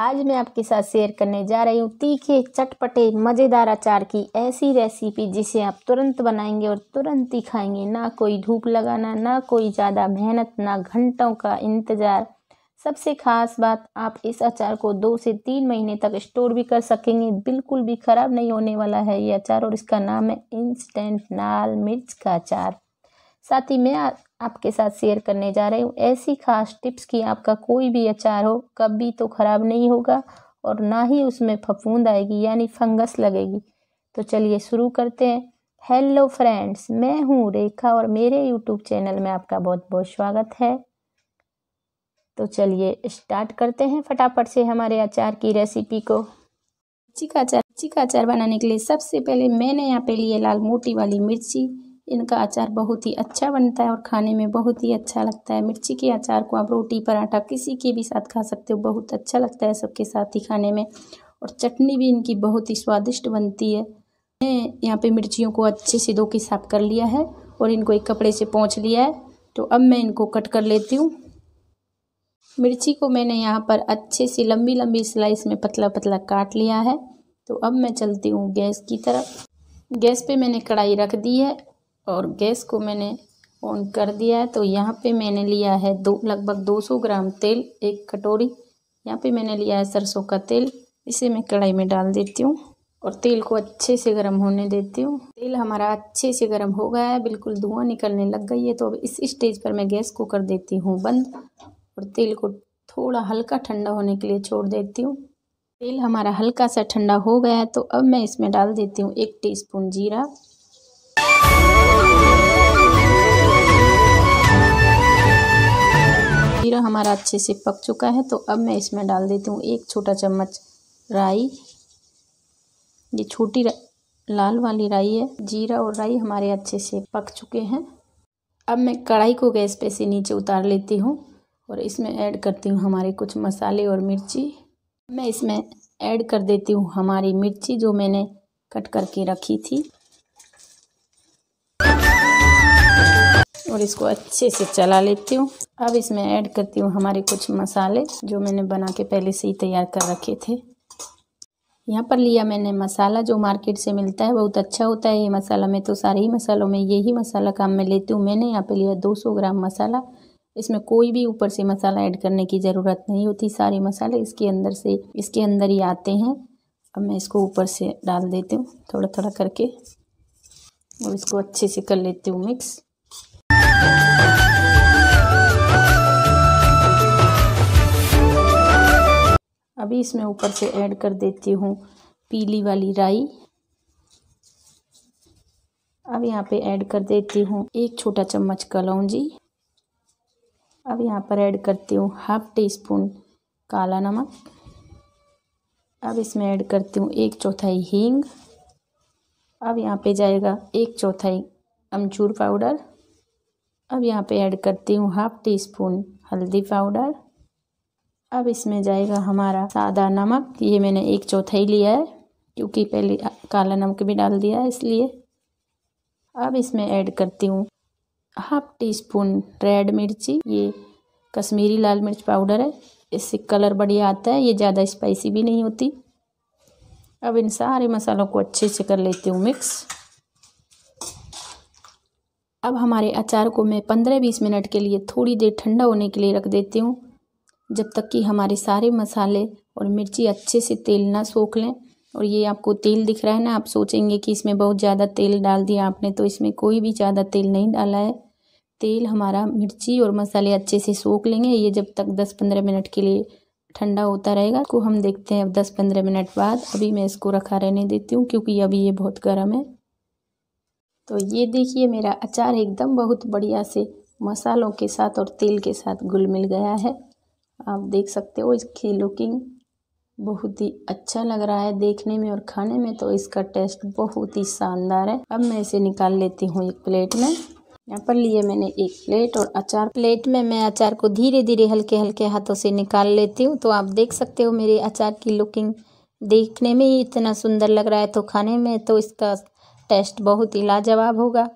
आज मैं आपके साथ शेयर करने जा रही हूँ तीखे चटपटे मज़ेदार अचार की ऐसी रेसिपी जिसे आप तुरंत बनाएंगे और तुरंत ही खाएंगे ना कोई धूप लगाना ना कोई ज़्यादा मेहनत ना घंटों का इंतज़ार सबसे खास बात आप इस अचार को दो से तीन महीने तक स्टोर भी कर सकेंगे बिल्कुल भी ख़राब नहीं होने वाला है ये अचार और इसका नाम है इंस्टेंट लाल मिर्च का अचार साथ ही मैं आपके साथ शेयर करने जा रही हूँ ऐसी खास टिप्स कि आपका कोई भी अचार हो कभी तो ख़राब नहीं होगा और ना ही उसमें फफूंद आएगी यानी फंगस लगेगी तो चलिए शुरू करते हैं हेलो फ्रेंड्स मैं हूँ रेखा और मेरे यूट्यूब चैनल में आपका बहुत बहुत स्वागत है तो चलिए स्टार्ट करते हैं फटाफट से हमारे अचार की रेसिपी को मिर्ची का अचार मिर्ची का अचार बनाने के लिए सबसे पहले मैंने यहाँ पे लिए लाल मोटी वाली मिर्ची इनका अचार बहुत ही अच्छा बनता है और खाने में बहुत ही अच्छा लगता है मिर्ची के अचार को आप रोटी पराठा किसी के भी साथ खा सकते हो बहुत अच्छा लगता है सबके साथ ही खाने में और चटनी भी इनकी बहुत ही स्वादिष्ट बनती है मैंने यहाँ पे मिर्चियों को अच्छे से धो के साफ कर लिया है और इनको एक कपड़े से पहुँच लिया है तो अब मैं इनको कट कर लेती हूँ मिर्ची को मैंने यहाँ पर अच्छे से लंबी लंबी स्लाइस में पतला पतला काट लिया है तो अब मैं चलती हूँ गैस की तरफ गैस पे मैंने कढ़ाई रख दी है और गैस को मैंने ऑन कर दिया है तो यहाँ पे मैंने लिया है दो लगभग 200 ग्राम तेल एक कटोरी यहाँ पे मैंने लिया है सरसों का तेल इसे मैं कढ़ाई में डाल देती हूँ और तेल को अच्छे से गर्म होने देती हूँ तेल हमारा अच्छे से गर्म हो गया है बिल्कुल धुआं निकलने लग गई है तो अब इस स्टेज पर मैं गैस को कर देती हूँ बंद और तेल को थोड़ा हल्का ठंडा होने के लिए छोड़ देती हूँ तेल हमारा हल्का सा ठंडा हो गया है तो अब मैं इसमें डाल देती हूँ एक टीस्पून जीरा जीरा हमारा अच्छे से पक चुका है तो अब मैं इसमें डाल देती हूँ एक छोटा चम्मच राई ये छोटी लाल वाली राई है जीरा और राई हमारे अच्छे से पक चुके हैं अब मैं कढ़ाई को गैस पे से नीचे उतार लेती हूँ और इसमें ऐड करती हूँ हमारे कुछ मसाले और मिर्ची मैं इसमें ऐड कर देती हूँ हमारी मिर्ची जो मैंने कट करके रखी थी और इसको अच्छे से चला लेती हूँ अब इसमें ऐड करती हूँ हमारे कुछ मसाले जो मैंने बना के पहले से ही तैयार कर रखे थे यहाँ पर लिया मैंने मसाला जो मार्केट से मिलता है बहुत अच्छा होता है ये मसाला मैं तो सारे ही मसालों में यही मसाला काम में लेती हूँ मैंने यहाँ पे लिया 200 ग्राम मसाला इसमें कोई भी ऊपर से मसाला ऐड करने की ज़रूरत नहीं होती सारे मसाले इसके अंदर से इसके अंदर ही आते हैं अब मैं इसको ऊपर से डाल देती हूँ थोड़ा थोड़ा करके और इसको अच्छे से कर लेती हूँ मिक्स अभी इसमें ऊपर से ऐड कर देती हूँ पीली वाली राई अब यहाँ पे ऐड कर देती हूँ एक छोटा चम्मच कलौजी अब यहाँ पर ऐड करती हूँ हाफ टी स्पून काला नमक अब इसमें ऐड करती हूँ एक चौथाई हींग अब यहाँ पे जाएगा एक चौथाई अमचूर पाउडर अब यहाँ पे ऐड करती हूँ हाफ टी स्पून हल्दी पाउडर अब इसमें जाएगा हमारा सादा नमक ये मैंने एक चौथाई लिया है क्योंकि पहले काला नमक भी डाल दिया है इसलिए अब इसमें ऐड करती हूँ हाफ टी स्पून रेड मिर्ची ये कश्मीरी लाल मिर्च पाउडर है इससे कलर बढ़िया आता है ये ज़्यादा स्पाइसी भी नहीं होती अब इन सारे मसालों को अच्छे से कर लेती हूँ मिक्स अब हमारे अचार को मैं पंद्रह बीस मिनट के लिए थोड़ी देर ठंडा होने के लिए रख देती हूँ जब तक कि हमारे सारे मसाले और मिर्ची अच्छे से तेल ना सोख लें और ये आपको तेल दिख रहा है ना आप सोचेंगे कि इसमें बहुत ज़्यादा तेल डाल दिया आपने तो इसमें कोई भी ज़्यादा तेल नहीं डाला है तेल हमारा मिर्ची और मसाले अच्छे से सोख लेंगे ये जब तक दस पंद्रह मिनट के लिए ठंडा होता रहेगा इसको तो हम देखते हैं अब दस पंद्रह मिनट बाद अभी मैं इसको रखा रहने देती हूँ क्योंकि अभी ये बहुत गर्म है तो ये देखिए मेरा अचार एकदम बहुत बढ़िया से मसालों के साथ और तेल के साथ गुल मिल गया है आप देख सकते हो इसकी लुकिंग बहुत ही अच्छा लग रहा है देखने में और खाने में तो इसका टेस्ट बहुत ही शानदार है अब मैं इसे निकाल लेती हूँ एक प्लेट में यहाँ पर लिए मैंने एक प्लेट और अचार प्लेट में मैं अचार को धीरे धीरे हल्के हल्के हाथों से निकाल लेती हूँ तो आप देख सकते हो मेरे अचार की लुकिंग देखने में ही इतना सुंदर लग रहा है तो खाने में तो इसका टेस्ट बहुत ही लाजवाब होगा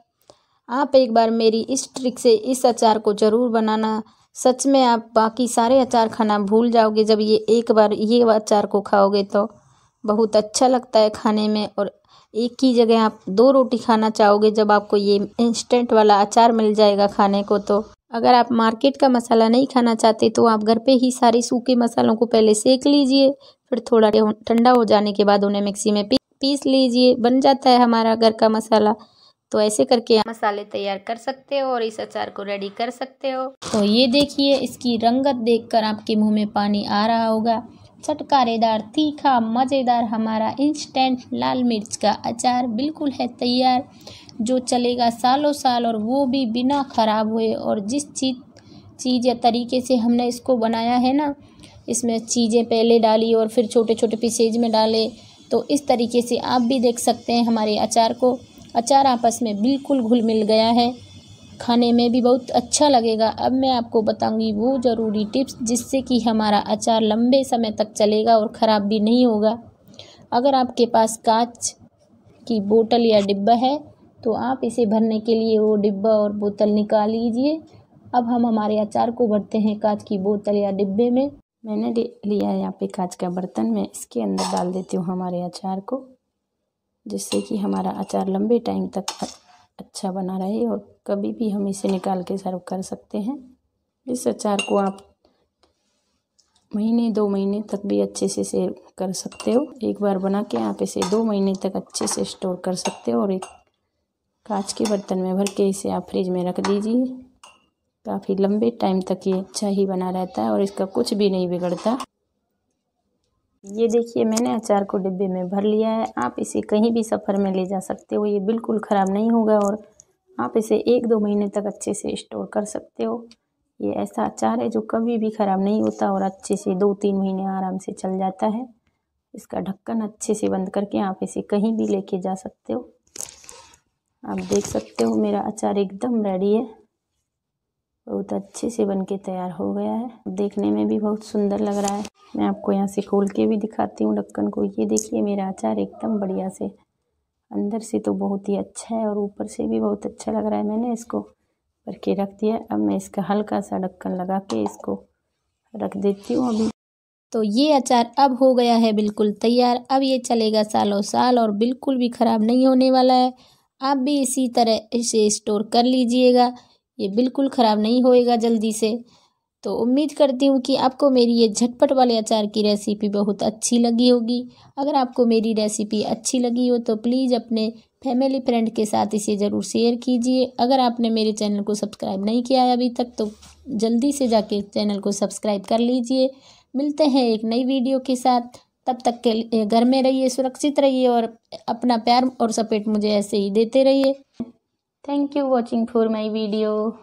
आप एक बार मेरी इस ट्रिक से इस अचार को ज़रूर बनाना सच में आप बाकी सारे अचार खाना भूल जाओगे जब ये एक बार ये अचार को खाओगे तो बहुत अच्छा लगता है खाने में और एक ही जगह आप दो रोटी खाना चाहोगे जब आपको ये इंस्टेंट वाला अचार मिल जाएगा खाने को तो अगर आप मार्केट का मसाला नहीं खाना चाहते तो आप घर पे ही सारे सूखे मसालों को पहले सेक लीजिए फिर थोड़ा ठंडा हो जाने के बाद उन्हें मिक्सी में पीस लीजिए बन जाता है हमारा घर का मसाला तो ऐसे करके आप मसाले तैयार कर सकते हो और इस अचार को रेडी कर सकते हो तो ये देखिए इसकी रंगत देखकर आपके मुंह में पानी आ रहा होगा चटकारेदार तीखा मज़ेदार हमारा इंस्टेंट लाल मिर्च का अचार बिल्कुल है तैयार जो चलेगा सालों साल और वो भी बिना ख़राब हुए और जिस चीज़ चीज़ या तरीके से हमने इसको बनाया है ना इसमें चीज़ें पहले डाली और फिर छोटे छोटे पीसेज में डाले तो इस तरीके से आप भी देख सकते हैं हमारे अचार को अचार आपस में बिल्कुल घुल मिल गया है खाने में भी बहुत अच्छा लगेगा अब मैं आपको बताऊंगी वो ज़रूरी टिप्स जिससे कि हमारा अचार लंबे समय तक चलेगा और ख़राब भी नहीं होगा अगर आपके पास कांच की बोतल या डिब्बा है तो आप इसे भरने के लिए वो डिब्बा और बोतल निकाल लीजिए अब हम हमारे अचार को भरते हैं कांच की बोतल या डिब्बे में मैंने लिया है यहाँ पे कांच का बर्तन मैं इसके अंदर डाल देती हूँ हमारे अचार को जिससे कि हमारा अचार लंबे टाइम तक अच्छा बना रहे और कभी भी हम इसे निकाल के सर्व कर सकते हैं इस अचार को आप महीने दो महीने तक भी अच्छे से सेव कर सकते हो एक बार बना के आप इसे दो महीने तक अच्छे से स्टोर कर सकते हो और एक कांच के बर्तन में भर के इसे आप फ्रिज में रख दीजिए काफ़ी लंबे टाइम तक ये अच्छा ही बना रहता है और इसका कुछ भी नहीं बिगड़ता ये देखिए मैंने अचार को डिब्बे में भर लिया है आप इसे कहीं भी सफ़र में ले जा सकते हो ये बिल्कुल ख़राब नहीं होगा और आप इसे एक दो महीने तक अच्छे से स्टोर कर सकते हो ये ऐसा अचार है जो कभी भी ख़राब नहीं होता और अच्छे से दो तीन महीने आराम से चल जाता है इसका ढक्कन अच्छे से बंद करके आप इसे कहीं भी लेके जा सकते हो आप देख सकते हो मेरा अचार एकदम रेडी है बहुत अच्छे से बन के तैयार हो गया है देखने में भी बहुत सुंदर लग रहा है मैं आपको यहाँ से खोल के भी दिखाती हूँ ढक्कन को ये देखिए मेरा अचार एकदम बढ़िया से अंदर से तो बहुत ही अच्छा है और ऊपर से भी बहुत अच्छा लग रहा है मैंने इसको भर के रख दिया अब मैं इसका हल्का सा ढक्कन लगा के इसको रख देती हूँ अभी तो ये अचार अब हो गया है बिल्कुल तैयार अब ये चलेगा सालों साल और बिल्कुल भी ख़राब नहीं होने वाला है आप भी इसी तरह इसे स्टोर कर लीजिएगा ये बिल्कुल ख़राब नहीं होएगा जल्दी से तो उम्मीद करती हूँ कि आपको मेरी ये झटपट वाले अचार की रेसिपी बहुत अच्छी लगी होगी अगर आपको मेरी रेसिपी अच्छी लगी हो तो प्लीज़ अपने फैमिली फ्रेंड के साथ इसे ज़रूर शेयर कीजिए अगर आपने मेरे चैनल को सब्सक्राइब नहीं किया है अभी तक तो जल्दी से जाके चैनल को सब्सक्राइब कर लीजिए मिलते हैं एक नई वीडियो के साथ तब तक के घर में रहिए सुरक्षित रहिए और अपना प्यार और सपोर्ट मुझे ऐसे ही देते रहिए Thank you watching for my video.